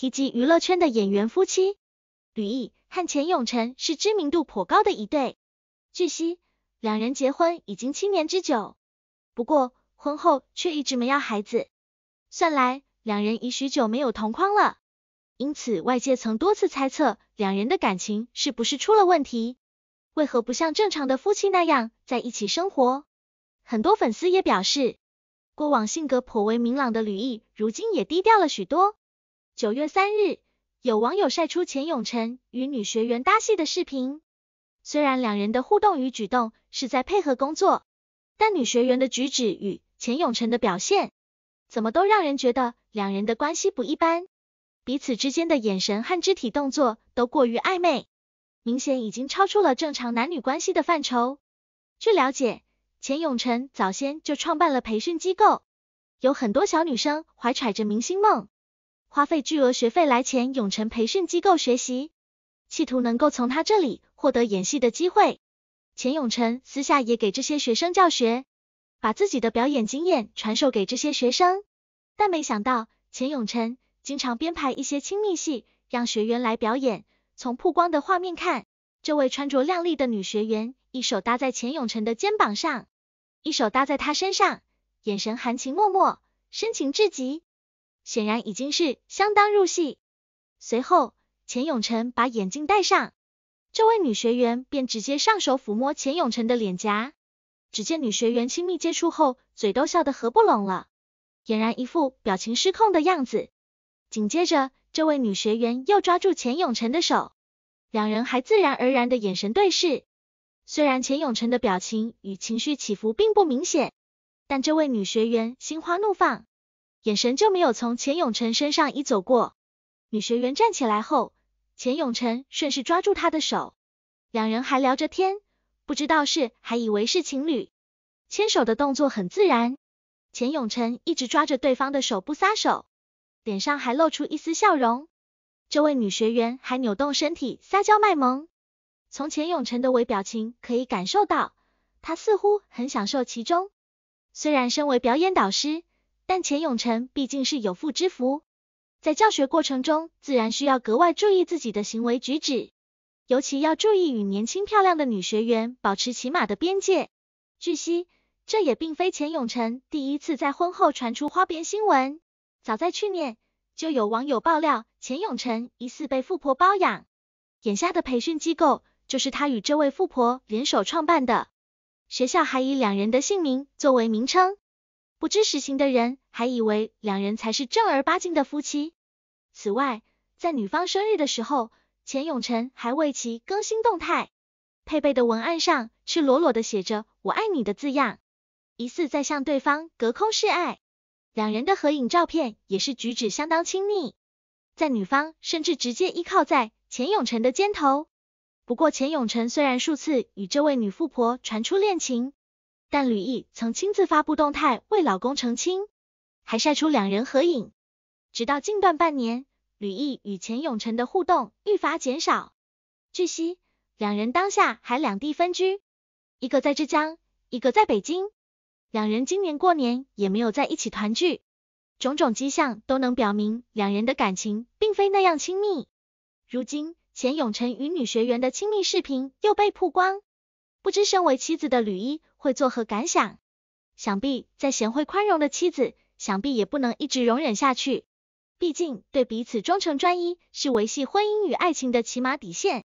提及娱乐圈的演员夫妻，吕毅和钱永辰是知名度颇高的一对。据悉，两人结婚已经七年之久，不过婚后却一直没要孩子，算来两人已许久没有同框了。因此，外界曾多次猜测两人的感情是不是出了问题，为何不像正常的夫妻那样在一起生活？很多粉丝也表示，过往性格颇为明朗的吕毅，如今也低调了许多。九月三日，有网友晒出钱永成与女学员搭戏的视频。虽然两人的互动与举动是在配合工作，但女学员的举止与钱永成的表现，怎么都让人觉得两人的关系不一般。彼此之间的眼神和肢体动作都过于暧昧，明显已经超出了正常男女关系的范畴。据了解，钱永成早先就创办了培训机构，有很多小女生怀揣着明星梦。花费巨额学费来钱永成培训机构学习，企图能够从他这里获得演戏的机会。钱永成私下也给这些学生教学，把自己的表演经验传授给这些学生。但没想到，钱永成经常编排一些亲密戏，让学员来表演。从曝光的画面看，这位穿着靓丽的女学员，一手搭在钱永成的肩膀上，一手搭在他身上，眼神含情脉脉，深情至极。显然已经是相当入戏。随后，钱永成把眼镜戴上，这位女学员便直接上手抚摸钱永成的脸颊。只见女学员亲密接触后，嘴都笑得合不拢了，俨然一副表情失控的样子。紧接着，这位女学员又抓住钱永成的手，两人还自然而然的眼神对视。虽然钱永成的表情与情绪起伏并不明显，但这位女学员心花怒放。眼神就没有从钱永成身上移走过。女学员站起来后，钱永成顺势抓住她的手，两人还聊着天，不知道是还以为是情侣，牵手的动作很自然。钱永成一直抓着对方的手不撒手，脸上还露出一丝笑容。这位女学员还扭动身体撒娇卖萌。从钱永成的微表情可以感受到，她似乎很享受其中。虽然身为表演导师。但钱永成毕竟是有妇之夫，在教学过程中自然需要格外注意自己的行为举止，尤其要注意与年轻漂亮的女学员保持起码的边界。据悉，这也并非钱永成第一次在婚后传出花边新闻。早在去年，就有网友爆料钱永成疑似被富婆包养，眼下的培训机构就是他与这位富婆联手创办的，学校还以两人的姓名作为名称。不知实情的人还以为两人才是正儿八经的夫妻。此外，在女方生日的时候，钱永成还为其更新动态，配备的文案上赤裸裸的写着“我爱你”的字样，疑似在向对方隔空示爱。两人的合影照片也是举止相当亲密，在女方甚至直接依靠在钱永成的肩头。不过钱永成虽然数次与这位女富婆传出恋情。但吕毅曾亲自发布动态为老公澄清，还晒出两人合影。直到近段半年，吕毅与钱永成的互动愈发减少。据悉，两人当下还两地分居，一个在浙江，一个在北京。两人今年过年也没有在一起团聚，种种迹象都能表明两人的感情并非那样亲密。如今，钱永成与女学员的亲密视频又被曝光，不知身为妻子的吕一会作何感想？想必再贤惠宽容的妻子，想必也不能一直容忍下去。毕竟对彼此忠诚专一，是维系婚姻与爱情的起码底线。